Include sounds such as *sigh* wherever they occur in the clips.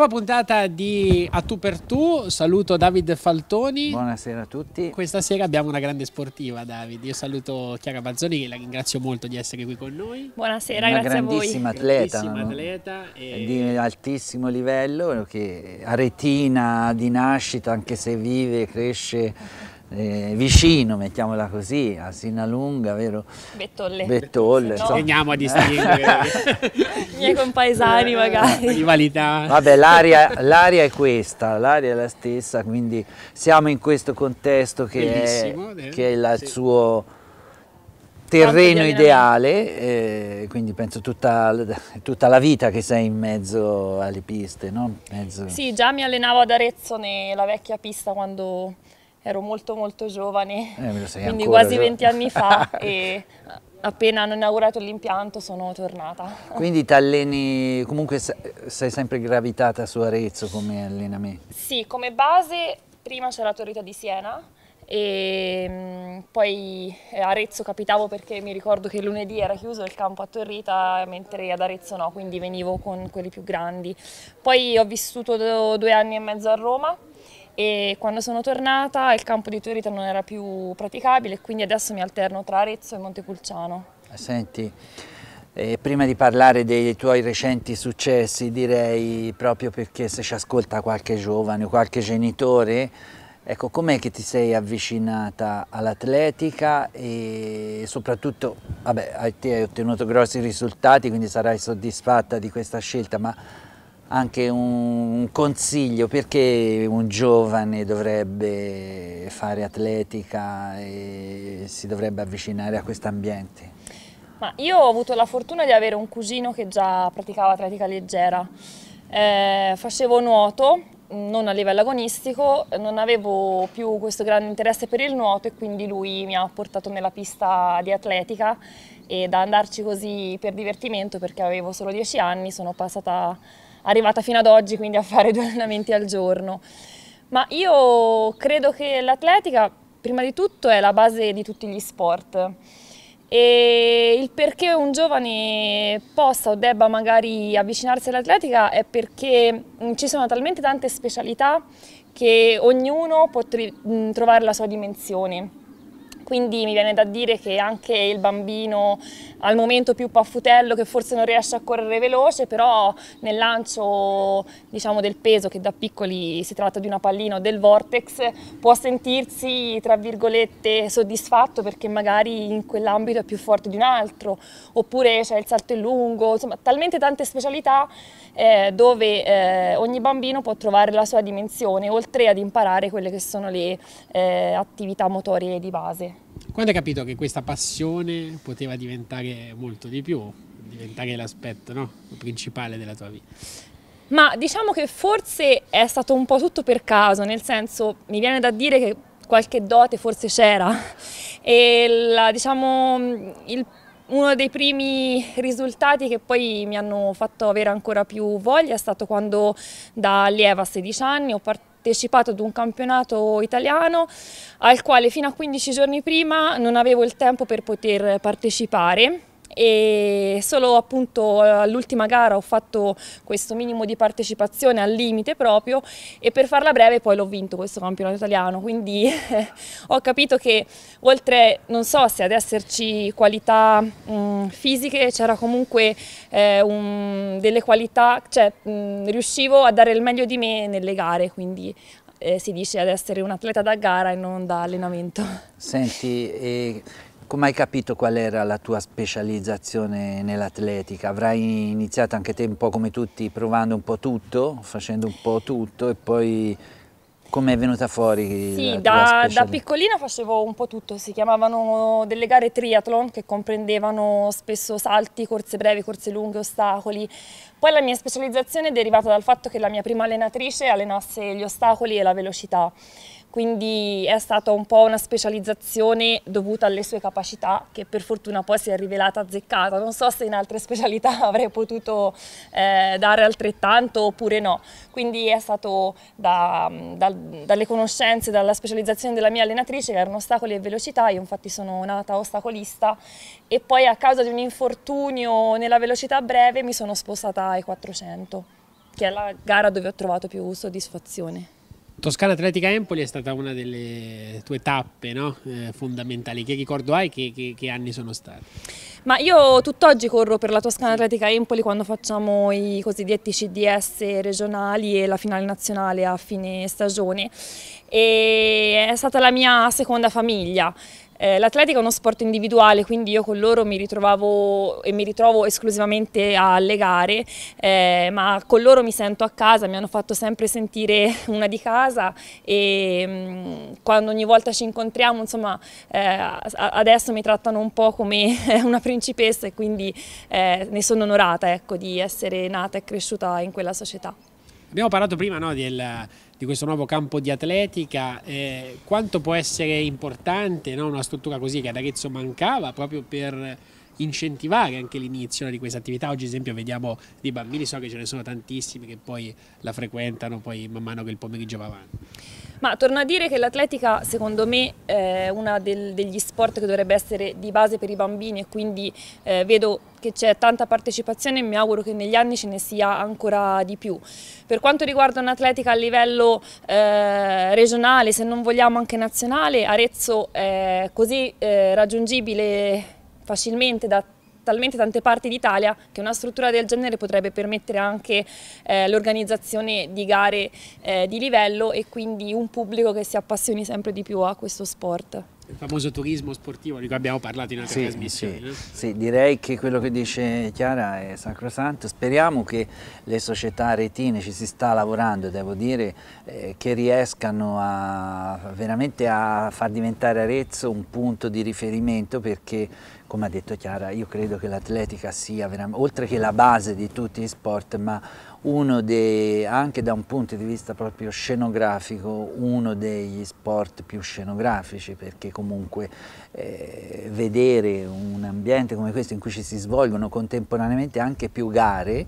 Nuova puntata di A Tu per Tu, saluto David Faltoni. Buonasera a tutti. Questa sera abbiamo una grande sportiva, David. Io saluto Chiara Bazzoni, che la ringrazio molto di essere qui con noi. Buonasera, una grazie a voi. Grandissima atleta. Grandissima atleta e... Di altissimo livello, che aretina di nascita, anche se vive, e cresce eh, vicino, mettiamola così, a Sinalunga, vero? Bettolle. Bettolle. No. Veniamo a distinguere. *laughs* I miei compaesani eh, magari. Rivalità. Vabbè, l'aria è questa, l'aria è la stessa, quindi siamo in questo contesto che è, eh, che è la, sì. il suo terreno ideale, eh, quindi penso tutta, tutta, la vita che sei in mezzo alle piste, no? mezzo... Sì, già mi allenavo ad Arezzo nella vecchia pista quando ero molto molto giovane, eh, quindi quasi 20 anni fa *laughs* e appena hanno inaugurato l'impianto sono tornata. Quindi ti alleni, comunque sei sempre gravitata su Arezzo come allenamento? Sì, come base prima c'era la Torrita di Siena e mm, poi a eh, Arezzo capitavo perché mi ricordo che lunedì era chiuso il campo a Torrita mentre ad Arezzo no, quindi venivo con quelli più grandi. Poi ho vissuto due anni e mezzo a Roma e quando sono tornata il campo di Torita non era più praticabile quindi adesso mi alterno tra Arezzo e Montepulciano. Ah, senti, eh, prima di parlare dei tuoi recenti successi direi proprio perché se ci ascolta qualche giovane o qualche genitore Ecco, com'è che ti sei avvicinata all'atletica e soprattutto, vabbè, hai ottenuto grossi risultati, quindi sarai soddisfatta di questa scelta, ma anche un consiglio perché un giovane dovrebbe fare atletica e si dovrebbe avvicinare a questo ambiente? Ma io ho avuto la fortuna di avere un cugino che già praticava atletica leggera. Eh, facevo nuoto, non a livello agonistico, non avevo più questo grande interesse per il nuoto e quindi lui mi ha portato nella pista di atletica e da andarci così per divertimento perché avevo solo 10 anni sono passata arrivata fino ad oggi quindi a fare *laughs* due allenamenti al giorno. Ma io credo che l'atletica prima di tutto è la base di tutti gli sport e il perché un giovane possa o debba magari avvicinarsi all'atletica è perché mm, ci sono talmente tante specialità che ognuno può mm, trovare la sua dimensione quindi mi viene da dire che anche il bambino al momento più paffutello che forse non riesce a correre veloce, però nel lancio diciamo, del peso che da piccoli si tratta di una pallina o del vortex, può sentirsi tra virgolette soddisfatto perché magari in quell'ambito è più forte di un altro, oppure c'è il salto in lungo, insomma talmente tante specialità eh, dove eh, ogni bambino può trovare la sua dimensione, oltre ad imparare quelle che sono le eh, attività motorie di base. Quando hai capito che questa passione poteva diventare molto di più, diventare l'aspetto no? principale della tua vita? Ma diciamo che forse è stato un po' tutto per caso, nel senso mi viene da dire che qualche dote forse c'era *laughs* e la, diciamo, il, uno dei primi risultati che poi mi hanno fatto avere ancora più voglia è stato quando da allieva a 16 anni ho partito partecipato ad un campionato italiano al quale fino a 15 giorni prima non avevo il tempo per poter partecipare e solo appunto all'ultima gara ho fatto questo minimo di partecipazione al limite proprio e per farla breve poi l'ho vinto questo campionato italiano quindi *laughs* ho capito che oltre non so se ad esserci qualità mh, mm, fisiche c'era comunque eh, un, delle qualità cioè mh, mm, riuscivo a dare il meglio di me nelle gare quindi eh, si dice ad essere un atleta da gara e non da allenamento. Senti, come ecco, hai capito qual era la tua specializzazione nell'atletica? Avrai iniziato anche te un po' come tutti, provando un po' tutto, facendo un po' tutto e poi come è venuta fuori? Sì, da, da, piccolina facevo un po' tutto, si chiamavano delle gare triathlon che comprendevano spesso salti, corse brevi, corse lunghe, ostacoli. Poi la mia specializzazione è derivata dal fatto che la mia prima allenatrice allenasse gli ostacoli e la velocità quindi è stata un po' una specializzazione dovuta alle sue capacità che per fortuna poi si è rivelata azzeccata. Non so se in altre specialità *laughs* avrei potuto eh, dare altrettanto oppure no, quindi è stato da, da, dalle conoscenze, dalla specializzazione della mia allenatrice che erano ostacoli e velocità, io infatti sono nata ostacolista e poi a causa di un infortunio nella velocità breve mi sono spostata ai 400 che è la gara dove ho trovato più soddisfazione. Toscana Atletica Empoli è stata una delle tue tappe no? eh, fondamentali. Che ricordo hai? Che, che, che, anni sono stati? Ma io tutt'oggi corro per la Toscana Atletica Empoli quando facciamo i cosiddetti CDS regionali e la finale nazionale a fine stagione. E è stata la mia seconda famiglia. Eh, l'atletica è uno sport individuale, quindi io con loro mi ritrovavo e mi ritrovo esclusivamente alle gare, eh, ma con loro mi sento a casa, mi hanno fatto sempre sentire *laughs* una di casa e mh, mm, quando ogni volta ci incontriamo, insomma, eh, adesso mi trattano un po' come *laughs* una principessa e quindi eh, ne sono onorata ecco, di essere nata e cresciuta in quella società. Abbiamo parlato prima no, del di questo nuovo campo di atletica, eh, quanto può essere importante no? una struttura così che ad Arezzo mancava proprio per incentivare anche l'inizio di questa attività. Oggi, ad esempio, vediamo dei bambini, so che ce ne sono tantissimi che poi la frequentano poi man mano che il pomeriggio va avanti. Ma torno a dire che l'atletica secondo me è uno degli sport che dovrebbe essere di base per i bambini e quindi eh, vedo che c'è tanta partecipazione e mi auguro che negli anni ce ne sia ancora di più. Per quanto riguarda un'atletica a livello eh, regionale, se non vogliamo anche nazionale, Arezzo è così eh, raggiungibile facilmente da talmente tante parti d'Italia che una struttura del genere potrebbe permettere anche eh, l'organizzazione di gare eh, di livello e quindi un pubblico che si appassioni sempre di più a questo sport. Il famoso turismo sportivo di cui abbiamo parlato in altre sì, trasmissioni. Sì. No? sì, direi che quello che dice Chiara è sacrosanto. Speriamo che le società retine ci si sta lavorando, devo dire, eh, che riescano a, veramente a far diventare Arezzo un punto di riferimento perché come ha detto Chiara, io credo che l'atletica sia oltre che la base di tutti gli sport, ma uno dei, anche da un punto di vista proprio scenografico, uno degli sport più scenografici, perché comunque eh, vedere un ambiente come questo in cui ci si svolgono contemporaneamente anche più gare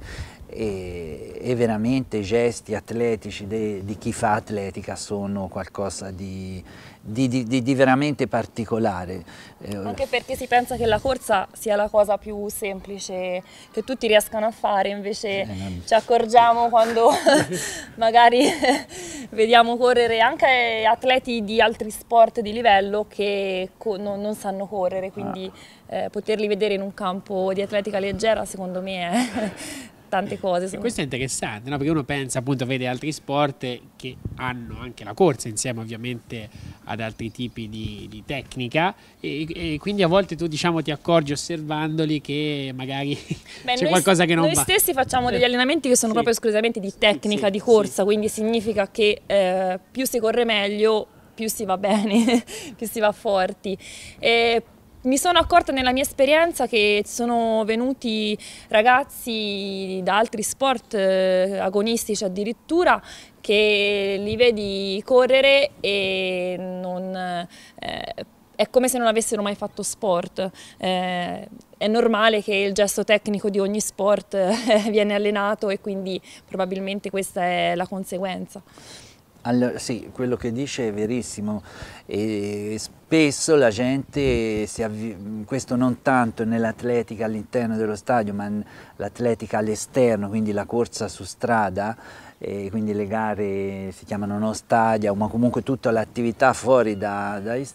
e, e veramente i gesti atletici de, di chi fa atletica sono qualcosa di, di, di, di, veramente particolare. Eh, anche perché si pensa che la corsa sia la cosa più semplice che tutti riescano a fare, invece eh, ci accorgiamo quando *laughs* magari *laughs* vediamo correre anche atleti di altri sport di livello che non, non sanno correre, quindi ah. eh, poterli vedere in un campo di atletica leggera secondo me è tante eh, cose. Sono... Questo è interessante, no? perché uno pensa appunto, vede altri sport che hanno anche la corsa insieme ovviamente ad altri tipi di, di tecnica e, e, quindi a volte tu diciamo ti accorgi osservandoli che magari *laughs* Beh, c'è qualcosa che non noi va. Noi stessi facciamo degli eh, allenamenti che sono sì. proprio esclusivamente di tecnica, sì, di corsa, sì. quindi significa che eh, più si corre meglio più si va bene, *laughs* più si va forti. E mi sono accorta nella mia esperienza che sono venuti ragazzi da altri sport eh, agonistici addirittura che li vedi correre e non... Eh, è come se non avessero mai fatto sport. Eh, è normale che il gesto tecnico di ogni sport *laughs* eh, viene allenato e quindi probabilmente questa è la conseguenza. Allora, sì, quello che dice è verissimo e spesso la gente, questo non tanto nell'atletica all'interno dello stadio ma l'atletica all'esterno, quindi la corsa su strada, quindi le gare si chiamano no stadia ma comunque tutta l'attività fuori da, dai,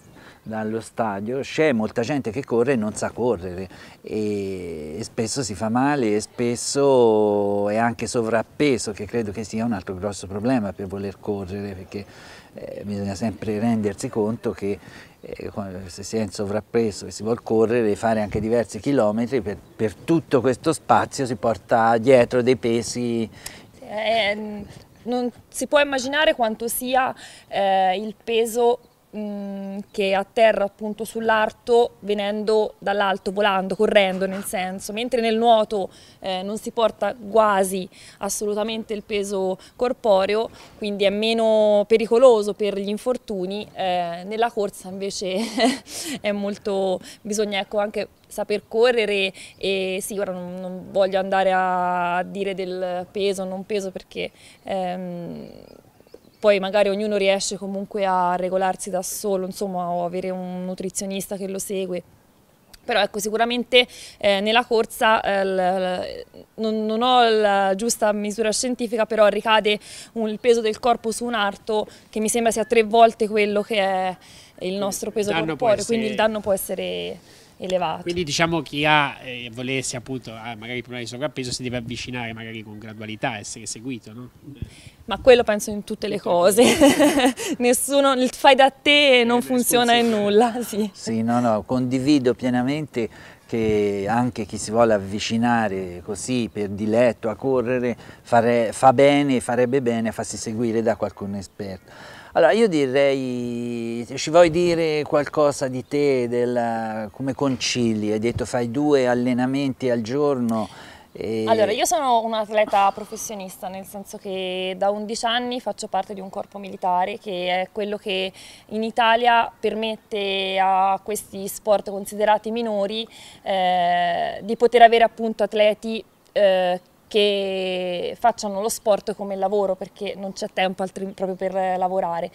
dallo stadio, c'è molta gente che corre e non sa correre e, spesso si fa male e spesso è anche sovrappeso che credo che sia un altro grosso problema per voler correre perché eh, bisogna sempre rendersi conto che eh, se si è in sovrappeso e si vuole correre fare anche diversi chilometri per, per tutto questo spazio si porta dietro dei pesi eh, non si può immaginare quanto sia eh, il peso Mm, che atterra appunto sull'arto venendo dall'alto, volando, correndo nel senso, mentre nel nuoto eh, non si porta quasi assolutamente il peso corporeo, quindi è meno pericoloso per gli infortuni, eh, nella corsa invece *laughs* è molto, bisogna ecco anche saper correre e sì, ora non, non voglio andare a dire del peso o non peso perché ehm, poi magari ognuno riesce comunque a regolarsi da solo, insomma, o avere un nutrizionista che lo segue. Però ecco, sicuramente eh, nella corsa eh, non, non, ho la giusta misura scientifica, però ricade un, il peso del corpo su un arto che mi sembra sia tre volte quello che è il nostro peso corporeo, quindi il danno può essere elevato. Quindi diciamo chi ha, eh, volesse appunto, ah, magari problemi di sovrappeso, si deve avvicinare magari con gradualità, essere seguito, no? Ma quello penso in tutte le cose, *laughs* Nessuno, il fai da te eh, non funziona in nulla. Sì. sì, no, no, condivido pienamente che anche chi si vuole avvicinare così per diletto a correre fare, fa bene, farebbe bene a farsi seguire da qualcuno esperto allora io direi, ci vuoi dire qualcosa di te, della, come concili? Hai detto fai due allenamenti al giorno. E... Allora io sono un atleta professionista nel senso che da 11 anni faccio parte di un corpo militare che è quello che in Italia permette a questi sport considerati minori eh, di poter avere appunto atleti eh, che facciano lo sport come lavoro perché non c'è tempo proprio per lavorare.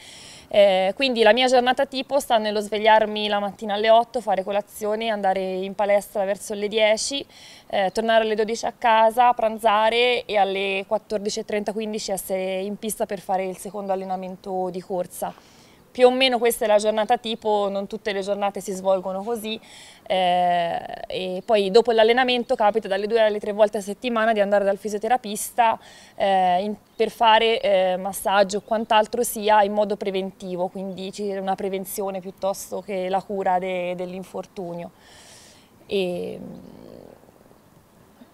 Eh, quindi la mia giornata tipo sta nello svegliarmi la mattina alle 8, fare colazione, andare in palestra verso le 10, eh, tornare alle 12 a casa, pranzare e alle 14.30-15 essere in pista per fare il secondo allenamento di corsa più o meno questa è la giornata tipo, non tutte le giornate si svolgono così eh, e poi dopo l'allenamento capita dalle due alle tre volte a settimana di andare dal fisioterapista eh, in, per fare eh, massaggio o quant'altro sia in modo preventivo, quindi c'è una prevenzione piuttosto che la cura de, dell'infortunio. E...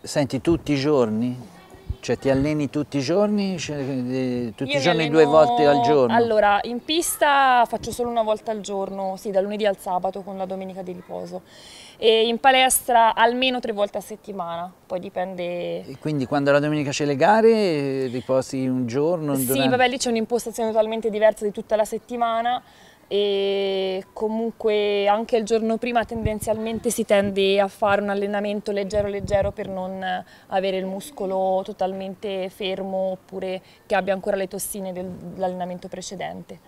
Senti tutti i giorni? Cioè ti alleni tutti i giorni? Cioè, eh, tutti Io i giorni due volte al giorno? Allora, in pista faccio solo una volta al giorno, sì, da lunedì al sabato con la domenica di riposo. E in palestra almeno tre volte a settimana, poi dipende... E quindi quando la domenica c'è le gare riposi un giorno? sì, durante... vabbè lì c'è un'impostazione totalmente diversa di tutta la settimana, e comunque anche il giorno prima tendenzialmente si tende a fare un allenamento leggero leggero per non avere il muscolo totalmente fermo oppure che abbia ancora le tossine dell'allenamento precedente.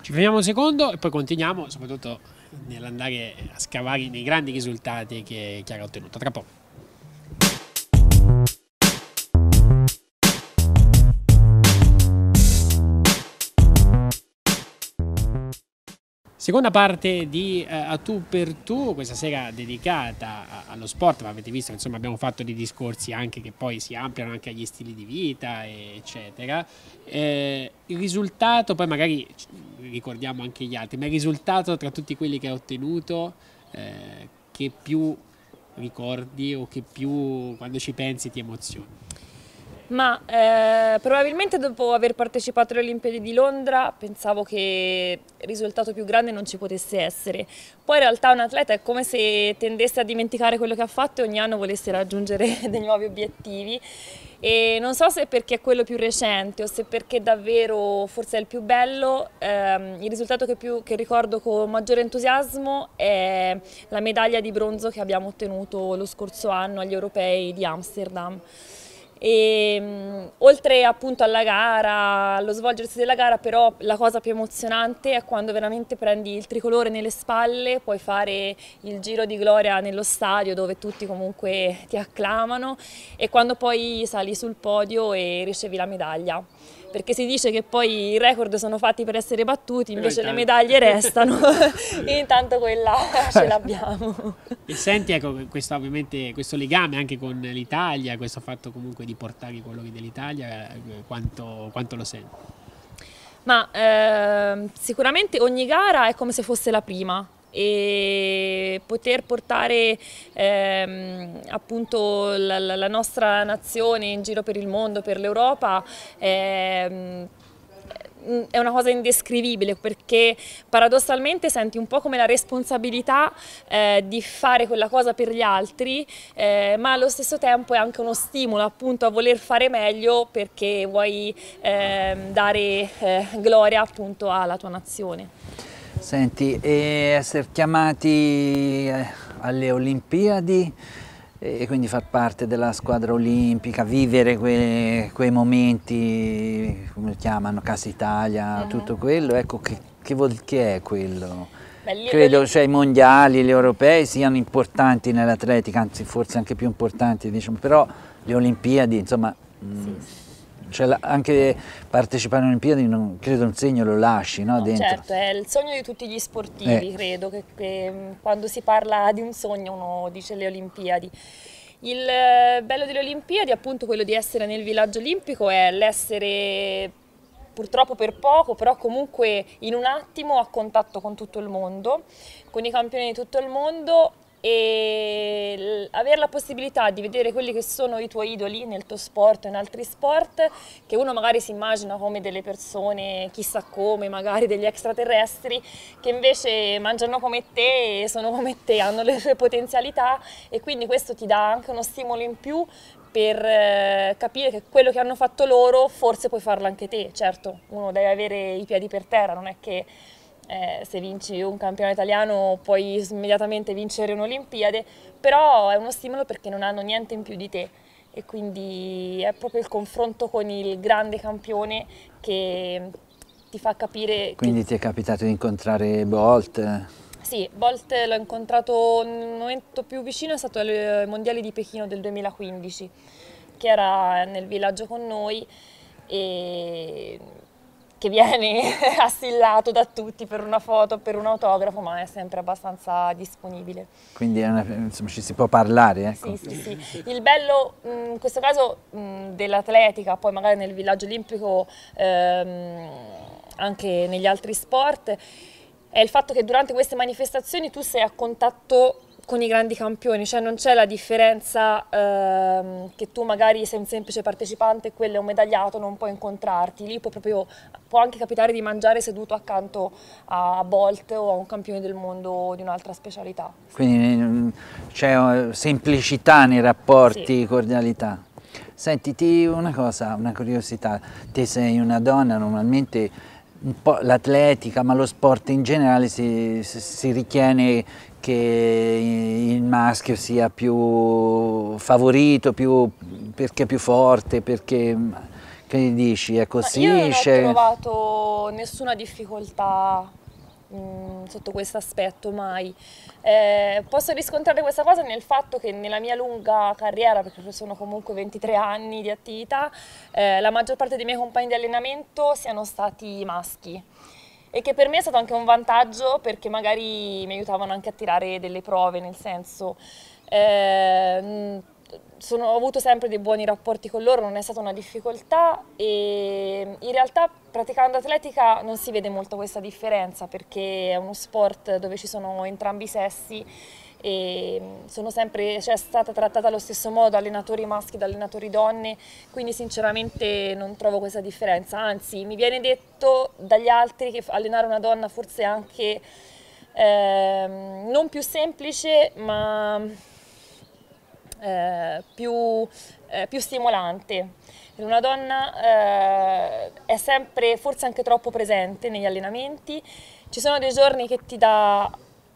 Ci fermiamo un secondo e poi continuiamo soprattutto nell'andare a scavare nei grandi risultati che, che ha ottenuto. Tra poco. Seconda parte di eh, A tu per tu, questa sera dedicata allo sport, ma avete visto che abbiamo fatto dei discorsi anche che poi si ampliano anche agli stili di vita, eccetera. Eh, il risultato, poi magari ricordiamo anche gli altri, ma il risultato tra tutti quelli che hai ottenuto, eh, che più ricordi o che più quando ci pensi ti emozioni? Ma eh, probabilmente dopo aver partecipato alle Olimpiadi di Londra pensavo che risultato più grande non ci potesse essere. Poi in realtà un atleta è come se tendesse a dimenticare quello che ha fatto e ogni anno volesse raggiungere *laughs* dei nuovi obiettivi. E non so se perché è quello più recente o se perché davvero forse è il più bello, ehm, il risultato che, più, che ricordo con maggiore entusiasmo è la medaglia di bronzo che abbiamo ottenuto lo scorso anno agli europei di Amsterdam. E, mh, mm, oltre appunto alla gara, allo svolgersi della gara, però la cosa più emozionante è quando veramente prendi il tricolore nelle spalle, puoi fare il giro di gloria nello stadio dove tutti comunque ti acclamano e quando poi sali sul podio e ricevi la medaglia perché si dice che poi i record sono fatti per essere battuti, invece le medaglie *laughs* restano e *laughs* intanto quella *laughs* ce l'abbiamo. E senti ecco, questo, ovviamente, questo legame anche con l'Italia, questo fatto comunque di portare i colori dell'Italia, eh, quanto, quanto lo senti? Ma eh, sicuramente ogni gara è come se fosse la prima, e poter portare ehm, appunto la, la, nostra nazione in giro per il mondo, per l'Europa, ehm, è una cosa indescrivibile perché paradossalmente senti un po' come la responsabilità eh, di fare quella cosa per gli altri, eh, ma allo stesso tempo è anche uno stimolo appunto a voler fare meglio perché vuoi ehm, eh, dare gloria appunto alla tua nazione. Senti, essere chiamati eh, alle Olimpiadi e quindi far parte della squadra olimpica, vivere que, quei momenti, come li chiamano, Casa Italia, mm. tutto quello, ecco che, che, vuol, che è quello? Credo belli. cioè, i mondiali, gli europei siano importanti nell'atletica, anzi forse anche più importanti, diciamo, però le Olimpiadi, insomma... Mm, sì. Mh, cioè, anche partecipare alle Olimpiadi non, credo un segno lo lasci no, no, eh, dentro. Certo, è il sogno di tutti gli sportivi, eh. credo, che, che mm, quando si parla di un sogno uno dice le Olimpiadi. Il eh, bello delle Olimpiadi, appunto quello di essere nel villaggio olimpico, è l'essere purtroppo per poco, però comunque in un attimo a contatto con tutto il mondo, con i campioni di tutto il mondo e avere la possibilità di vedere quelli che sono i tuoi idoli nel tuo sport o in altri sport che uno magari si immagina come delle persone chissà come, magari degli extraterrestri che invece mangiano come te, sono come te, hanno le tue potenzialità e quindi questo ti dà anche uno stimolo in più per eh, capire che quello che hanno fatto loro forse puoi farlo anche te, certo uno deve avere i piedi per terra, non è che eh, se vinci un campione italiano puoi immediatamente vincere un'Olimpiade, però è uno stimolo perché non hanno niente in più di te e quindi è proprio il confronto con il grande campione che ti fa capire... Quindi che... ti è capitato di incontrare Bolt? Sì, Bolt l'ho incontrato, il momento più vicino è stato ai eh, Mondiali di Pechino del 2015, che era nel villaggio con noi e che viene *laughs* assillato da tutti per una foto, per un autografo, ma è sempre abbastanza disponibile. Quindi una, insomma, ci si può parlare. Ecco. Sì, sì, sì. Il bello mm, in questo caso mm, dell'atletica, poi magari nel villaggio olimpico, ehm, anche negli altri sport, è il fatto che durante queste manifestazioni tu sei a contatto con i grandi campioni, cioè non c'è la differenza ehm, che tu magari sei un semplice partecipante e quello è un medagliato, non puoi incontrarti, lì può, proprio, può anche capitare di mangiare seduto accanto a Bolt o a un campione del mondo di un'altra specialità. Quindi mm, c'è eh, semplicità nei rapporti, sì. cordialità. Sentiti una cosa, una curiosità, te sei una donna, normalmente un po' l'atletica, ma lo sport in generale si, si, ritiene che il maschio sia più favorito, più, perché più forte, perché... Che dici? È così? Io non ho trovato nessuna difficoltà mm, sotto questo aspetto mai. Eh, posso riscontrare questa cosa nel fatto che nella mia lunga carriera, perché sono comunque 23 anni di attività, eh, la maggior parte dei miei compagni di allenamento siano stati maschi e che per me è stato anche un vantaggio perché magari mi aiutavano anche a tirare delle prove, nel senso eh, sono, ho avuto sempre dei buoni rapporti con loro, non è stata una difficoltà e in realtà praticando atletica non si vede molto questa differenza perché è uno sport dove ci sono entrambi i sessi e mm, sono sempre cioè, stata trattata allo stesso modo allenatori maschi da allenatori donne, quindi sinceramente non trovo questa differenza, anzi mi viene detto dagli altri che allenare una donna forse è anche eh, non più semplice ma eh, più, eh, più stimolante. Una donna eh, è sempre forse anche troppo presente negli allenamenti, ci sono dei giorni che ti dà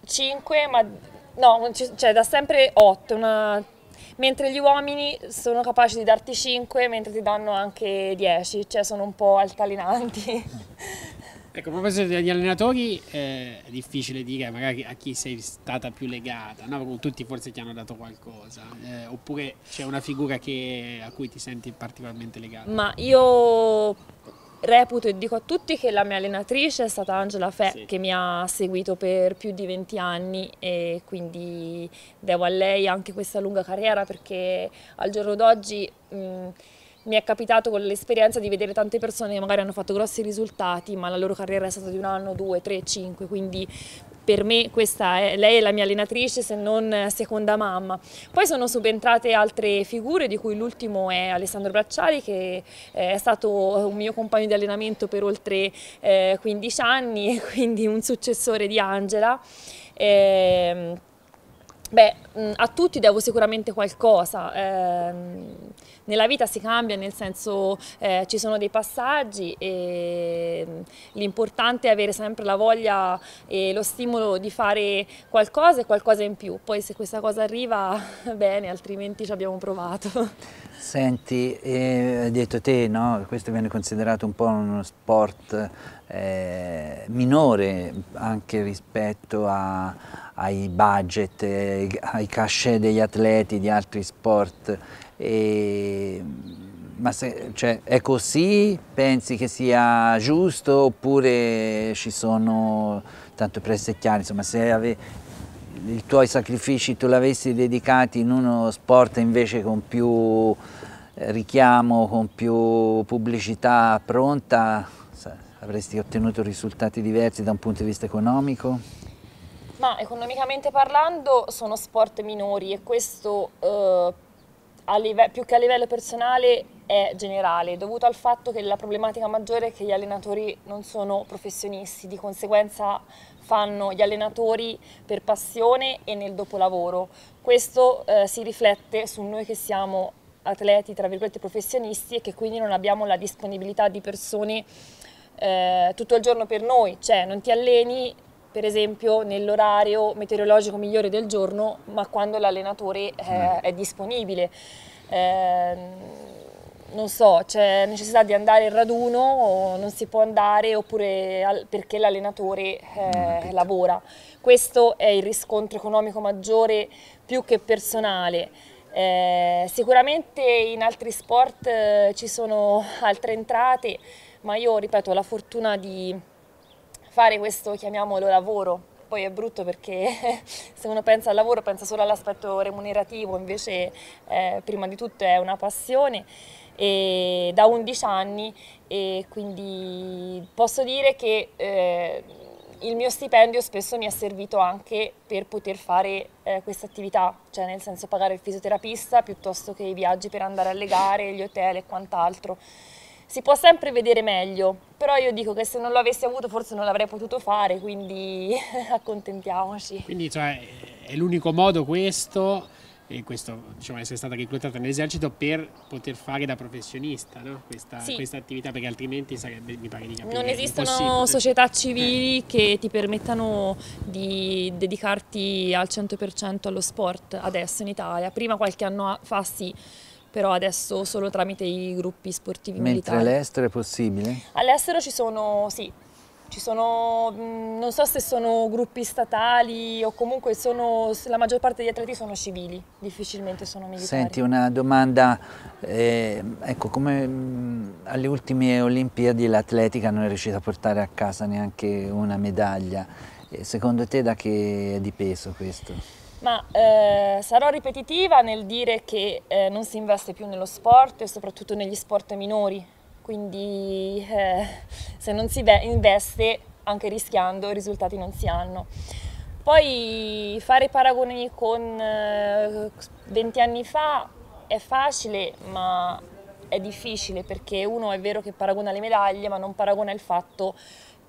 5 ma no, cioè da sempre 8, una... mentre gli uomini sono capaci di darti 5, mentre ti danno anche 10, cioè sono un po' altalenanti. *laughs* Ecco, a proposito degli allenatori, eh, è difficile dire magari a chi sei stata più legata, no? tutti forse ti hanno dato qualcosa, eh, oppure c'è una figura che, a cui ti senti particolarmente legata? Ma io reputo e dico a tutti che la mia allenatrice è stata Angela Fè sì. che mi ha seguito per più di 20 anni e quindi devo a lei anche questa lunga carriera perché al giorno d'oggi mi è capitato con l'esperienza di vedere tante persone che magari hanno fatto grossi risultati ma la loro carriera è stata di un anno, due, tre, cinque quindi per me questa è, lei è la mia allenatrice se non eh, seconda mamma. Poi sono subentrate altre figure di cui l'ultimo è Alessandro Bracciali che eh, è stato eh, un mio compagno di allenamento per oltre 15 anni e *laughs* quindi un successore di Angela. Ehm, beh, mm, a tutti devo sicuramente qualcosa. Ehm, nella vita si cambia, nel senso eh, ci sono dei passaggi e mm, l'importante è avere sempre la voglia e lo stimolo di fare qualcosa e qualcosa in più. Poi se questa cosa arriva, *laughs* bene, altrimenti ci abbiamo provato. Senti, eh, hai detto te, no? questo viene considerato un po' uno sport eh, minore anche rispetto a, ai budget, eh, ai cachet degli atleti di altri sport. E, ehm, ma se, cioè, è così? Pensi che sia giusto? Oppure ci sono tanto per chiari, insomma, se ave, i tuoi sacrifici tu li avessi dedicati in uno sport invece con più eh, richiamo, con più pubblicità pronta, avresti ottenuto risultati diversi da un punto di vista economico? Ma economicamente parlando sono sport minori e questo eh, live- più che a livello personale è generale, dovuto al fatto che la problematica maggiore è che gli allenatori non sono professionisti, di conseguenza fanno gli allenatori per passione e nel dopolavoro. Questo eh, si riflette su noi che siamo atleti, tra virgolette, professionisti e che quindi non abbiamo la disponibilità di persone eh, tutto il giorno per noi, cioè non ti alleni per esempio nell'orario meteorologico migliore del giorno, ma quando l'allenatore eh, mm. è disponibile. Eh, non so, c'è necessità di andare in raduno o non si può andare oppure al, perché l'allenatore eh, lavora. Questo è il riscontro economico maggiore più che personale. Eh, sicuramente in altri sport eh, ci sono altre entrate, ma io ripeto ho la fortuna di fare questo, chiamiamolo lavoro. Poi è brutto perché *laughs* se uno pensa al lavoro pensa solo all'aspetto remunerativo, invece eh, prima di tutto è una passione e da 11 anni e quindi posso dire che eh, il mio stipendio spesso mi è servito anche per poter fare eh, questa attività, cioè nel senso pagare il fisioterapista piuttosto che i viaggi per andare alle gare, gli hotel e quant'altro si può sempre vedere meglio, però io dico che se non lo avessi avuto forse non l'avrei potuto fare, quindi *laughs* accontentiamoci. Quindi cioè, è l'unico modo questo, e questo diciamo essere stata reclutata nell'esercito per poter fare da professionista no? questa, sì. questa, attività, perché altrimenti sarebbe, mi pare di capire, Non esistono società eh. civili eh. che ti permettano di dedicarti al 100% allo sport adesso in Italia, prima qualche anno fa sì però adesso solo tramite i gruppi sportivi Mentre militari. Mentre all'estero è possibile? All'estero ci sono, sì, ci sono, mm, non so se sono gruppi statali o comunque sono, la maggior parte degli atleti sono civili, difficilmente sono militari. Senti, una domanda, eh, ecco, come mm, alle ultime Olimpiadi l'atletica non è riuscita a portare a casa neanche una medaglia, eh, secondo te da che è di peso questo? Ma eh, sarò ripetitiva nel dire che eh, non si investe più nello sport e soprattutto negli sport minori, quindi eh, se non si investe anche rischiando i risultati non si hanno. Poi fare paragoni con 20 eh, anni fa è facile ma è difficile perché uno è vero che paragona le medaglie ma non paragona il fatto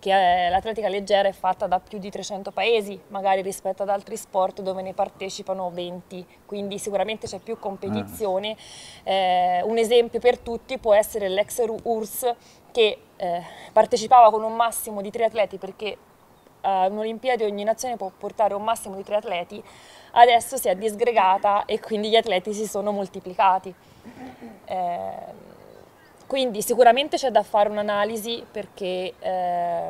che eh, l'atletica leggera è fatta da più di 300 paesi, magari rispetto ad altri sport dove ne partecipano 20, quindi sicuramente c'è più competizione. Ah. Eh, un esempio per tutti può essere l'ex URSS che eh, partecipava con un massimo di tre atleti perché eh, un'Olimpiade ogni nazione può portare un massimo di tre atleti, adesso si è disgregata e quindi gli atleti si sono moltiplicati. Eh, quindi sicuramente c'è da fare un'analisi perché eh,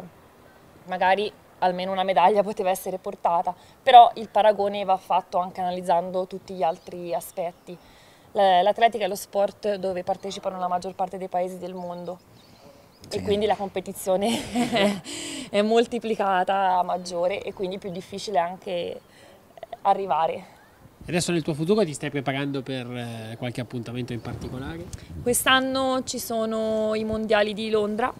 magari almeno una medaglia *laughs* poteva essere portata, però il paragone va fatto anche analizzando tutti gli altri aspetti. L'atletica è lo sport dove partecipano la maggior parte dei paesi del mondo sì. e quindi la competizione *laughs* è moltiplicata, maggiore e quindi più difficile anche eh, arrivare Adesso nel tuo futuro ti stai preparando per eh, qualche appuntamento in particolare? Quest'anno ci sono i mondiali di Londra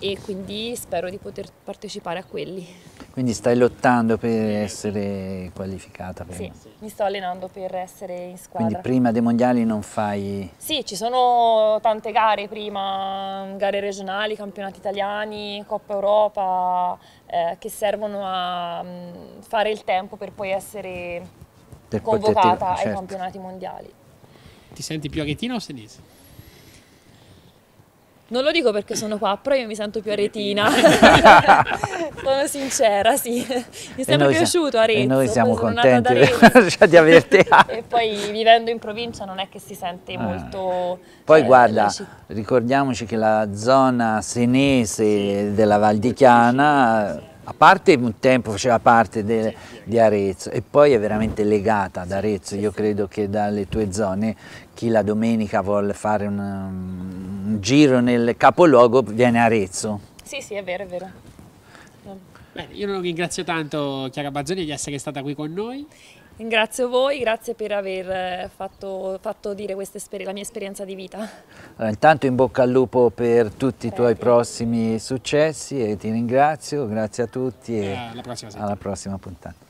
e quindi spero di poter partecipare a quelli. Quindi stai lottando per essere qualificata? Prima. Sì, mi sto allenando per essere in squadra. Quindi prima dei mondiali non fai... Sì, ci sono tante gare prima, gare regionali, campionati italiani, Coppa Europa, eh, che servono a mm, fare il tempo per poi essere per convocata poter, ai certo. campionati mondiali. Ti senti più aretina o senese? Non lo dico perché sono qua, però io mi sento più aretina. *laughs* *laughs* sono sincera, sì. Mi sembra piaciuto Arezzo. E noi siamo contenti di *laughs* cioè, averti. e poi vivendo in provincia non è che si sente ah. molto... Poi cioè, guarda, ricordiamoci che la zona senese della Val di Chiana a parte un tempo faceva parte de, di Arezzo e poi è veramente legata ad Arezzo, io credo che dalle tue zone chi la domenica vuole fare un, un giro nel capoluogo viene a Arezzo. Sì, sì, è vero, è vero. Bene, io ringrazio tanto Chiara Bazzoni di essere stata qui con noi. Ringrazio voi, grazie per aver eh, fatto, fatto dire la mia esperienza di vita. Allora, intanto in bocca al lupo per tutti grazie. i tuoi prossimi successi e ti ringrazio, grazie a tutti e, e eh, alla prossima, alla prossima puntata.